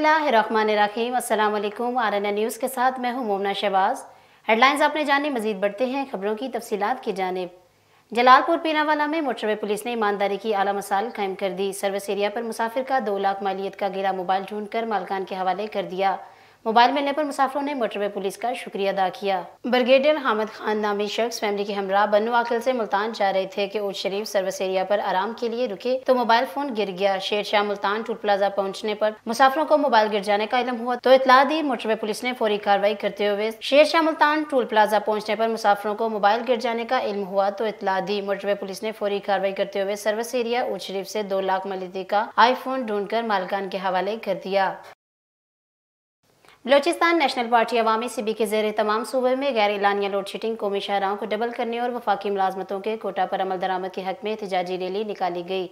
बसमिलीम are N news के साथ मैं हूं मोमना शहबाज हेडलाइंस आपने जाने मजीद बढ़ते हैं खबरों की तफसीत की जानब जलालपुर पीनावाला में मोटरवे पुलिस ने ईमानदारी की आला मसाल कायम कर दी सर्विस एरिया पर मुसाफिर का दो लाख मालियत का गिरा मोबाइल ढूंढ कर मालकान के हवाले कर दिया मोबाइल मिलने पर मुसाफरों ने मोटरवे पुलिस का शुक्रिया अदा किया ब्रिगेडियर हामिद खान नामी शख्स फैमिली के हमरा बनु आखिल से मुल्तान जा रहे थे कि उर्ज शरीफ सर्विस एरिया पर आराम के लिए रुके तो मोबाइल फोन गिर गया शेर शाह मुल्तान टूल प्लाजा पहुंचने पर मुसाफरों को मोबाइल गिर जाने का इलम हुआ तो इतला दी मोटरवे पुलिस ने फौरी कार्रवाई करते हुए शेर शाह मुल्तान टूल प्लाजा पहुंचने पर मुसाफरों को मोबाइल गिर जाने का इलम हुआ तो इतला दी मोटरवे पुलिस ने फौरी कार्रवाई करते हुए सर्विस एरिया उर्ज शरीफ से दो लाख मलिदी का आईफोन ढूंढकर मालकान के हवाले कर दिया बलोचिस्तान नेशनल पार्टी अवामी सीबी के जेर तमाम सूबे में गैर एलानिया लोड शेडिंग कौमी शाहराओं को डबल करने और वफाकी मुलाजमतों के कोटा पर अमल दरामद के हक में एहतजाजी रैली निकाली गई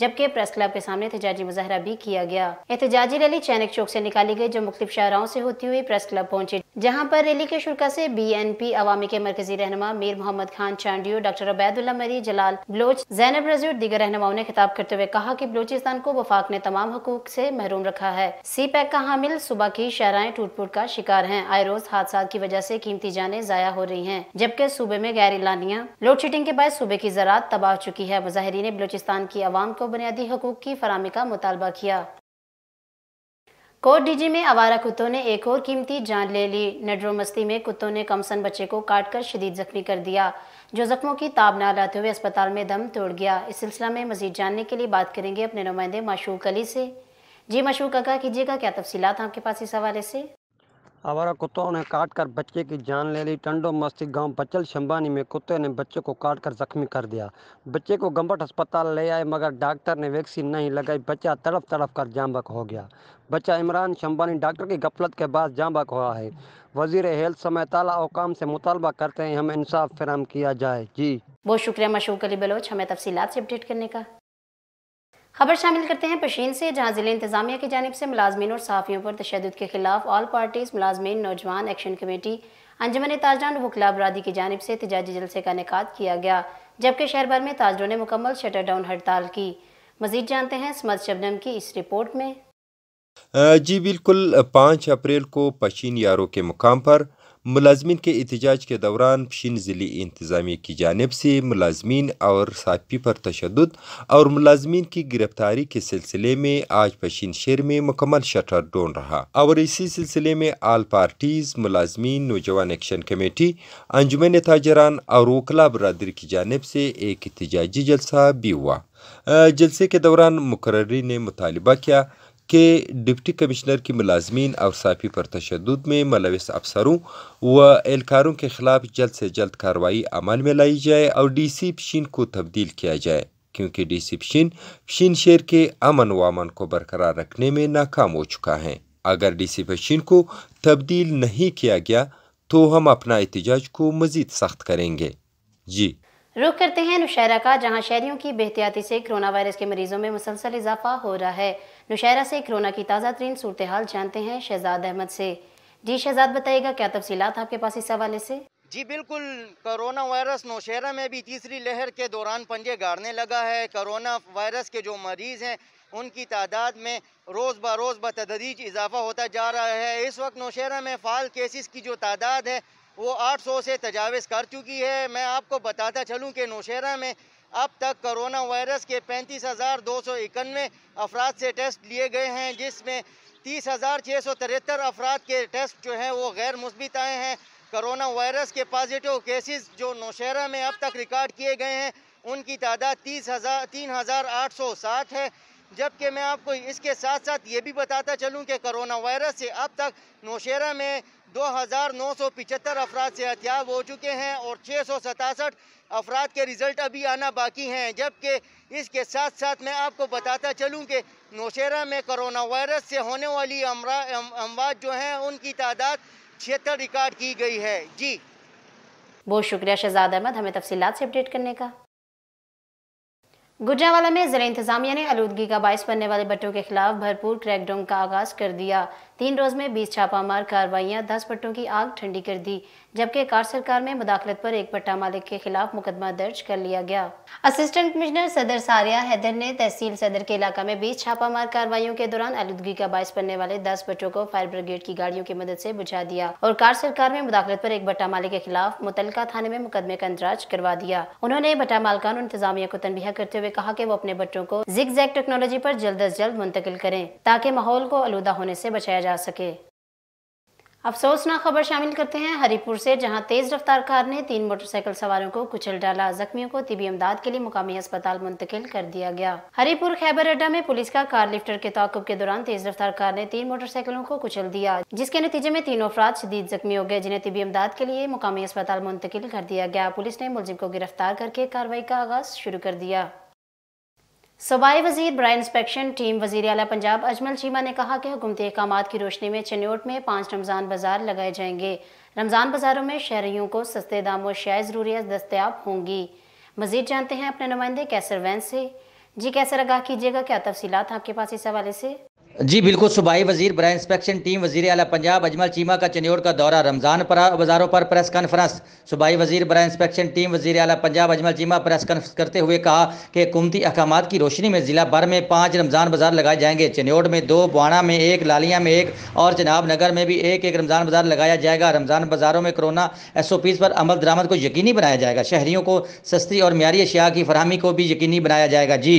जबकि प्रेस क्लब के सामने एहतजाजी मुजाहरा भी किया गया एहतजाजी रैली चैनक चौक से निकाली गई जो मुख्तु शाहराओं से होती हुई प्रेस क्लब पहुंची जहां पर रैली के शुरा से बीएनपी अवामी के मरकजी रहनमा मीर मोहम्मद खान चांडियो डॉक्टर अबैदुल्ला मरी जलाल बलोच जैनब रजी और दीगर रहनुमाओं ने खिताब करते हुए कहा कि बलोचिस्तान को वफाक ने तमाम हकूक से महरूम रखा है सी पैक e का हामिल सुबह की शराय टूट फूट का शिकार है आए रोज हादसा की वजह ऐसी कीमती जाने जया हो रही है जबकि सूबे में गैर इलानिया लोड शेडिंग के बाद सूबे की ज़रात तबाह चुकी है मुजाहरी ने बलोचिस्तान की आवाम को बुनियादी हकूक की फरहमी का मुतालबा किया डीजी में आवारा कुत्तों ने एक और कीमती जान ले ली नडरो मस्ती में कुत्तों ने कमसन बच्चे को काट कर शदीद जख्मी कर दिया जो जख्मों की ताब ना लाते हुए अस्पताल में दम तोड़ गया इस सिलसिला में मजीद जानने के लिए बात करेंगे अपने नुमाइंदे मशूक अली से जी मशूक अका कीजिएगा क्या तफसीत आपके पास इस हवाले से आवारा कुत्तों ने काट कर बच्चे की जान ले ली टंडो मस्ती गांव बचल शंबानी में कुत्ते ने बच्चे को काट कर जख्मी कर दिया बच्चे को गंबट अस्पताल ले आए मगर डॉक्टर ने वैक्सीन नहीं लगाई बच्चा तड़प तड़प कर जामबक हो गया बच्चा इमरान शंबानी डॉक्टर की गफलत के बाद जामबक हुआ है वजीर हेल्थ समेत ताला अवकाम से मुतालबा करते हैं हमें इंसाफ फराम किया जाए जी बहुत शुक्रिया मशूक अली बलोच हमें तफसीत से अपडेट करने का खबर शामिल करते हैं पशीन से जहां जिले इंतजामिया की जानब से मुलाजमीन और सहाफ़ियों पर तशद के खिलाफ ऑल पार्टीज़ मुलाजमीन नौजवान एक्शन कमेटी अंजमन ताजरान वकला बरदी की जानब से एहतजाजी जलसे का इनका किया गया जबकि शहर भर में ताजरों ने मुकम्मल शटर डाउन हड़ताल की मजीद जानते हैं समद शबनम की इस रिपोर्ट में जी बिल्कुल पाँच अप्रैल को पशीन यारों के मुकाम पर मुलाजमीन के एहतजाज के दौरान पशीन ज़िले इंतज़ामिया की जानब से मुलाजमीन और साफी पर तशद और मुलाजमीन की गिरफ्तारी के सिलसिले में आज पशीन शहर में मुकम्मल शटर डोन रहा और इसी सिलसिले में आल पार्टीज़ मुलाजमीन नौजवान एक्शन कमेटी अंजुमन ताजरान और ओखला बरदरी की जानब से एक एहतजाजी जलसा भी हुआ जलसे के दौरान मुकर्री ने मुतालबा किया के डिप्टी कमिश्नर की मुलाजमीन और साफ़ी पर तशद में मुलविस अफसरों व एहलकारों के खिलाफ जल्द से जल्द कार्रवाई अमल में लाई जाए और डी सी पशीन को तब्दील किया जाए क्योंकि डी सी पशीन पशीन शेर के अमन अमन को बरकरार रखने में नाकाम हो चुका है अगर डी सी पशीन को तब्दील नहीं किया गया तो हम अपना एहतजाज को मजीद सख्त करेंगे जी रुख करते हैं नुशहरा का जहाँ शहरियों की बेहतियाती से कोरोना वायरस के मरीजों में मुसलसल इजाफा हो रहा है नौशहरा से कोरोना की ताज़ा तरीन सूरत हाल जानते हैं शहजाद अहमद से जी शहजाद बताइएगा क्या तफसीत आपके पास इस हवाले से जी बिल्कुल कोरोना वायरस नौशहरा में भी तीसरी लहर के दौरान पंजे गाड़ने लगा है कोरोना वायरस के जो मरीज़ हैं उनकी तादाद में रोज़ ब रोज़ ब तदरीज इजाफा होता जा रहा है इस वक्त नौशहरा में फ़ाल केसेस की जो तादाद है वो 800 से तजावज़ कर चुकी है मैं आपको बताता चलूँ कि नौशहरा में अब तक कोरोना वायरस के पैंतीस हज़ार दो सौ इक्यानवे अफराद से टेस्ट लिए गए हैं जिसमें तीस हज़ार छः सौ तिहत्तर अफराद के टेस्ट जो हैं वो गैर मुस्बित आए हैं कोरोना वायरस के पॉजिटिव केसेस जो नौशहरा में अब तक रिकॉर्ड किए गए हैं उनकी तादाद तीस हज़ार तीन हज़ार आठ सौ साठ है जबकि मैं आपको इसके साथ साथ ये भी बताता चलूँ कि करोना वायरस से अब तक नौशेरा में दो हज़ार नौ सौ पिचहत्तर अफराद सेहतियाब हो चुके हैं और छः सौ सतासठ अफराद के रिज़ल्ट अभी आना बाकी हैं जबकि इसके साथ साथ मैं आपको बताता चलूँ कि नौशेरा में करोना वायरस से होने वाली अमवात जो हैं उनकी तादाद छिहत्तर रिकॉर्ड की गई है जी बहुत शुक्रिया शहजाद अहमद हमें तफसीत से अपडेट करने का गुजरावाला में जिला इंतजामिया ने आलूदगी का बायस बनने वाले बट्टों के खिलाफ भरपूर क्रैकडाउन का आगाज कर दिया तीन रोज में बीस छापामार कार्रवाइयां दस बट्टों की आग ठंडी कर दी जबकि कार सरकार में मुदाखलत पर एक पट्टा मालिक के खिलाफ मुकदमा दर्ज कर लिया गया असिस्टेंट कमिश्नर सदर सारिया हैदर ने तहसील सदर के इलाका में बीच छापामार कार्रवाइयों के दौरान आलूदगी का बायस बनने वाले दस बच्चों को फायर ब्रिगेड की गाड़ियों की मदद से बुझा दिया और कार सरकार में मुदाखलत पर एक बट्टा मालिक के खिलाफ मुतलका थाने में मुकदमे का इंदराज करवा दिया उन्होंने बट्टा मालकान इंतजामिया को तनबिया करते हुए कहा की वो अपने बच्चों को जिक जैक टेक्नोलॉजी आरोप जल्द अज जल्द मुंतकिल करें ताकि माहौल को आलूदा होने ऐसी बचाया जा सके अफसोसनाक खबर शामिल करते हैं हरिपुर से जहां तेज रफ्तार कार ने तीन मोटरसाइकिल सवारों को कुचल डाला जख्मियों को तिबी इमदाद के लिए मुकामी अस्पताल मुंतकिल कर दिया गया हरीपुर खैबर अड्डा में पुलिस का कार लिफ्टर के ताकुब के दौरान तेज रफ्तार कार ने तीन मोटरसाइकिलों को कुचल दिया जिसके नतीजे में तीनों अफराद शदीद जख्मी हो गए जिन्हें तिबी इमदाद के लिए मुकामी अस्पताल मुंतकिल कर दिया गया पुलिस ने मुलजिम को गिरफ्तार करके कार्रवाई का आगाज शुरू कर दिया सूबाई वजीर ब्रा इंस्पेक्शन टीम वजीर अला पंजाब अजमल चीमा ने कहा कि हुकूमती अहकाम की रोशनी में चन्योट में पाँच रमज़ान बाजार लगाए जाएंगे रमज़ान बाज़ारों में शहरीों को सस्ते दामों शायद ज़रूरियात दस्तियाब होंगी मज़ीद जानते हैं अपने नुमाइंदे कैसर वैन से जी कैसर आगाह कीजिएगा क्या तफसीत आपके पास इस हवाले से जी बिल्कुल सूबाई वजीर बरा इंस्पेक्शन टीम वजीर अला पंजाब अजमल चीमा का चनियोर का दौरा रमज़ान बाज़ारों पर प्रेस कॉन्फ्रेंस सूबाई वजीर बर इंस्पेक्शन टीम वजीर अला पंजाब अजमल चीमा प्रेस कॉन्फ्रेंस करते हुए कहा कि हुकूमती अहकाम की रोशनी में ज़िला भर में पाँच रमज़ान बाज़ार लगाए जाएंगे चनियोड में दो बुआना में एक लालिया में एक और चनाब नगर में भी एक एक रमज़ान बाज़ार लगाया जाएगा रमज़ान बाज़ारों में कोरोना एस ओ पीज़ पर अमल दरामद को यकीनी बनाया जाएगा शहरीों को सस्ती और मीरी अशिया की फरहमी को भी यकीनी बनाया जाएगा जी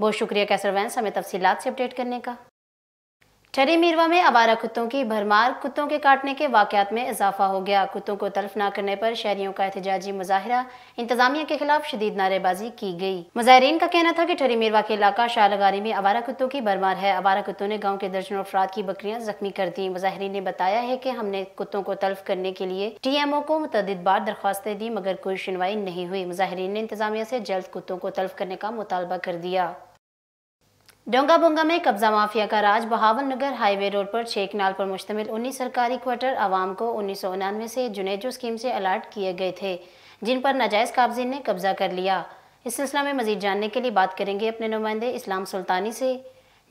बहुत शुक्रिया कैसर वैंस हमें तफसीत से अपडेट करने का छरी मीरवा में आवारा कुत्तों की भरमार कुत्तों के काटने के वाकत में इजाफा हो गया कुत्तों को तलफ न करने पर शहरियों का एहतजाजी मुजाहरा इंतजामिया के खिलाफ शदीद नारेबाजी की गई मुजाहरीन का कहना था कि छरी मीरवा के इलाका शाहलगारी में आवारा कुत्तों की भरमार है आवारा कुत्तों ने गाँव के दर्जनों अफराद की बकरियाँ जख्मी कर दी मुजाहरीन ने बताया है की हमने कुत्तों को तलफ करने के लिए टी एम ओ को मुतद बार दरख्वास्तें दी मगर कोई सुनवाई नहीं हुई मुजाहरीन ने इंतजामिया से जल्द कुत्तों को तलफ करने का मुतालबा कर दिया डोंगाबोंगा में कब्जा माफिया का राज बहावन नगर हाईवे रोड पर छः कनाल पर मुश्तमिल उन्नीस सरकारी क्वार्टर आवाम को उन्नीस सौ उनानवे से जुनेजो स्कीम से अलर्ट किए गए थे जिन पर नाजायज़ काबजीन ने कब्जा कर लिया इस सिलसिला में मजीद जानने के लिए बात करेंगे अपने नुमाइंदे इस्लाम सुल्तानी से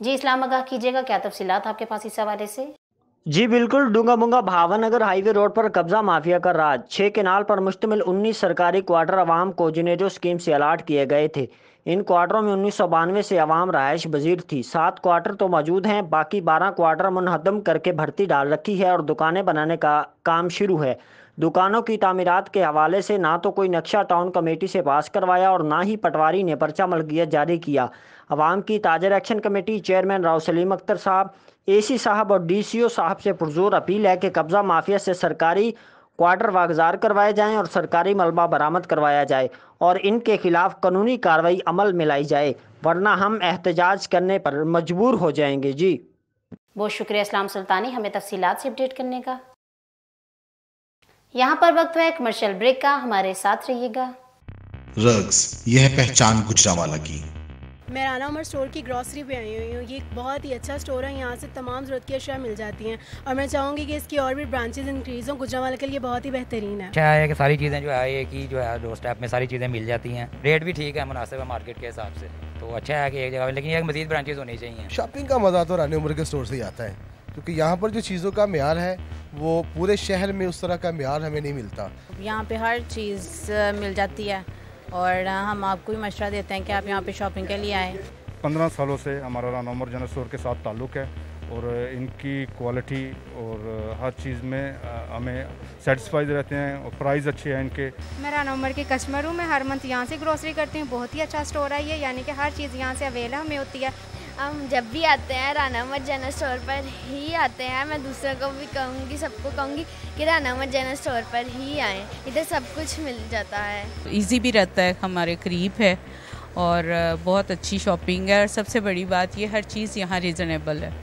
जी इस्लाम आगाह कीजिएगा क्या तफसीत आपके पास इस हवाले से जी बिल्कुल भावन नगर हाईवे रोड पर कब्जा माफिया का राज छः केनाल पर मुश्तमिल उन्नीस सरकारी क्वार्टर आवाम को जिनेजो स्कीम से अलाट किए गए थे इन क्वार्टरों में उन्नीस से अवाम रहायश पजीर थी सात क्वार्टर तो मौजूद हैं बाकी बारह क्वार्टर मुनहदम करके भर्ती डाल रखी है और दुकानें बनाने का काम शुरू है दुकानों की तमीरत के हवाले से ना तो कोई नक्शा टाउन कमेटी से पास करवाया और ना ही पटवारी ने पर्चा मलकियत जारी किया अवाम की ताजर action committee chairman Rao Saleem Akhtar साहब ए सी साहब और डी सी ओ साहब से पुरजोर अपील है कि कब्ज़ा माफिया से सरकारी क्वार्टर वागजार करवाए जाएं और सरकारी मलबा बरामद करवाया जाए और इनके खिलाफ कानूनी कार्रवाई अमल में लाई जाए वरना हम एहतजाज करने पर मजबूर हो जाएंगे जी बहुत शुक्रिया इस्लाम सुल्तानी हमें तफसीत से अपडेट करने का यहाँ पर वक्त है कमर्शियल ब्रेक का हमारे साथ रहिएगा रग्स यह पहचान गुजरावाला की मैं राना उमर स्टोर की ग्रॉसरी पे आई हुई हूँ ये एक बहुत ही अच्छा स्टोर है यहाँ से तमाम ज़रूरत की अशिया मिल जाती हैं और मैं चाहूँगी कि इसकी और भी ब्रांचेज इंक्रीज़ हों वाले के लिए बहुत ही बेहतरीन है क्या है कि सारी चीज़ें जो है कि जो है दो स्टेप में सारी चीज़ें मिल जाती हैं रेट भी ठीक है मुनासिब है मार्केट के हिसाब से तो अच्छा है कि एक जगह लेकिन एक मजीद ब्रांचेज होनी चाहिए शॉपिंग का मज़ा तो रानी उमर के स्टोर से ही आता है क्योंकि यहाँ पर जो चीज़ों का मैार है वो पूरे शहर में उस तरह का मैार हमें नहीं मिलता यहाँ पे हर चीज़ मिल जाती है और हम आपको भी मशा देते हैं कि आप यहाँ पे शॉपिंग के लिए आएँ पंद्रह सालों से हमारा राना उमर जनरल स्टोर के साथ ताल्लुक़ है और इनकी क्वालिटी और हर चीज़ में हमें सेटिस्फाइड रहते हैं और प्राइस अच्छे हैं इनके मैं राना उमर के कस्टमर हूँ मैं हर मंथ यहाँ से ग्रोसरी करती हूँ बहुत ही अच्छा स्टोर है ये यानी कि हर चीज़ यहाँ से अवेलेबल हमें होती है हम जब भी आते हैं राना मत जाना स्टोर पर ही आते हैं मैं दूसरों को भी कहूँगी सबको कहूँगी कि राना मत जाना स्टोर पर ही आएँ इधर सब कुछ मिल जाता है इजी भी रहता है हमारे करीब है और बहुत अच्छी शॉपिंग है और सबसे बड़ी बात ये हर चीज़ यहाँ रिजनेबल है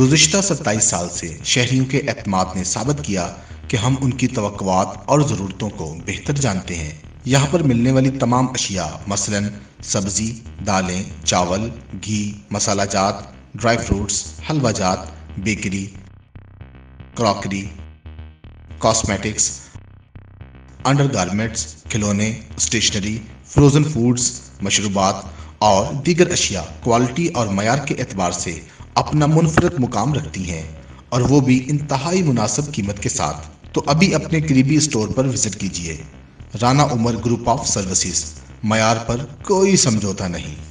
गुजशत सत्ताईस साल से शहरीों के अहतमाद ने साबित किया कि हम उनकी तो और ज़रूरतों को बेहतर जानते हैं यहाँ पर मिलने वाली तमाम अशिया मसलन सब्जी दालें चावल घी मसाला जात ड्राई फ्रूट्स हलवा जात bakery crockery cosmetics undergarments खिलौने स्टेशनरी फ्रोज़न फूड्स मशरूबात और दीगर अशिया क्वालिटी और मैार के एतबार से अपना मुनफरद मुकाम रखती हैं और वो भी इंतहाई मुनासब कीमत के साथ तो अभी अपने करीबी स्टोर पर विज़िट कीजिए Rana Umar group of services मयार पर कोई समझौता नहीं